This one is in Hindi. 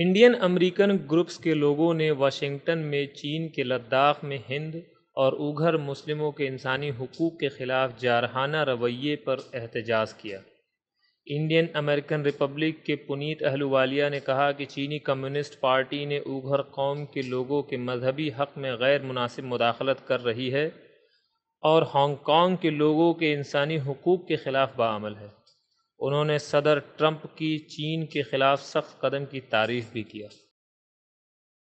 इंडियन अमेरिकन ग्रुप्स के लोगों ने वाशिंगटन में चीन के लद्दाख में हिंद और उघर मुस्लिमों के इंसानी हकूक़ के ख़िलाफ़ जारहाना रवैये पर एहतजाज किया इंडियन अमेरिकन रिपब्लिक के पुनीत अहलुवालिया ने कहा कि चीनी कम्युनिस्ट पार्टी ने उघर कौम के लोगों के मजहबी हक़ में गैर मुनासिब मुदाखलत कर रही है और हांगकॉन्ग के लोगों के इंसानी हकूक़ के ख़िलाफ़ बामल है उन्होंने सदर ट्रंप की चीन के खिलाफ सख्त कदम की तारीफ भी किया